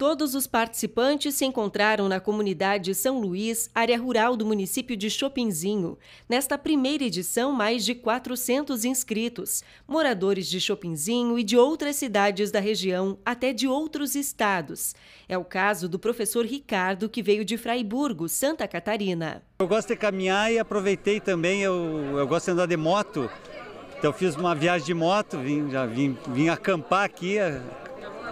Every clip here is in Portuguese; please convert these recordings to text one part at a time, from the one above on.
Todos os participantes se encontraram na comunidade São Luís, área rural do município de Chopinzinho. Nesta primeira edição, mais de 400 inscritos, moradores de Chopinzinho e de outras cidades da região, até de outros estados. É o caso do professor Ricardo, que veio de Fraiburgo, Santa Catarina. Eu gosto de caminhar e aproveitei também, eu, eu gosto de andar de moto. Então fiz uma viagem de moto, vim, já vim, vim acampar aqui,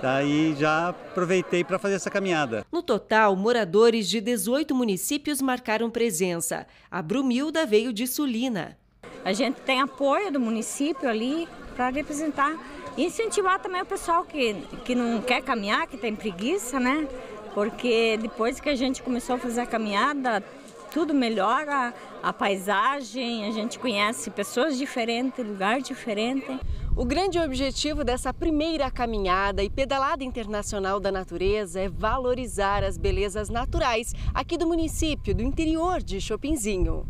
Daí já aproveitei para fazer essa caminhada. No total, moradores de 18 municípios marcaram presença. A Brumilda veio de Sulina. A gente tem apoio do município ali para representar e incentivar também o pessoal que, que não quer caminhar, que tem preguiça, né? Porque depois que a gente começou a fazer a caminhada, tudo melhora, a paisagem, a gente conhece pessoas diferentes, lugar diferente. O grande objetivo dessa primeira caminhada e pedalada internacional da natureza é valorizar as belezas naturais aqui do município, do interior de Chopinzinho.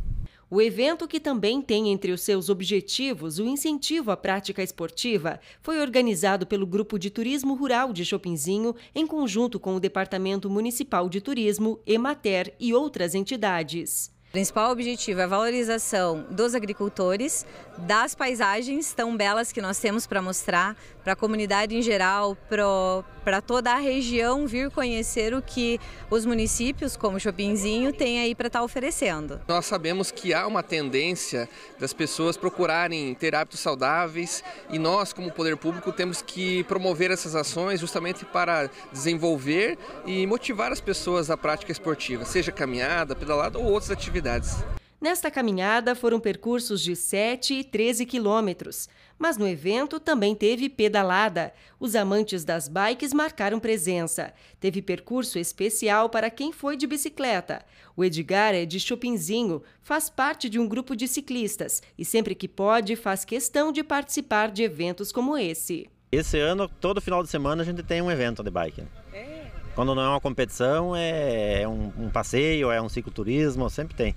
O evento, que também tem entre os seus objetivos o incentivo à prática esportiva, foi organizado pelo Grupo de Turismo Rural de Chopinzinho, em conjunto com o Departamento Municipal de Turismo, Emater e outras entidades. O principal objetivo é a valorização dos agricultores, das paisagens tão belas que nós temos para mostrar para a comunidade em geral, para para toda a região vir conhecer o que os municípios, como Chopinzinho, têm aí para estar tá oferecendo. Nós sabemos que há uma tendência das pessoas procurarem ter hábitos saudáveis e nós, como poder público, temos que promover essas ações justamente para desenvolver e motivar as pessoas à prática esportiva, seja caminhada, pedalada ou outras atividades. Nesta caminhada foram percursos de 7 e 13 quilômetros, mas no evento também teve pedalada. Os amantes das bikes marcaram presença. Teve percurso especial para quem foi de bicicleta. O Edgar é de Chopinzinho, faz parte de um grupo de ciclistas e sempre que pode faz questão de participar de eventos como esse. Esse ano, todo final de semana, a gente tem um evento de bike. É? Quando não é uma competição, é um, passeio, é um cicloturismo, sempre tem.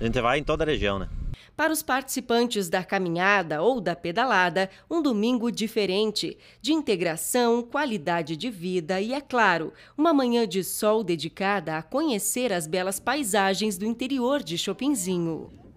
A gente vai em toda a região, né? Para os participantes da caminhada ou da pedalada, um domingo diferente, de integração, qualidade de vida e, é claro, uma manhã de sol dedicada a conhecer as belas paisagens do interior de Chopinzinho.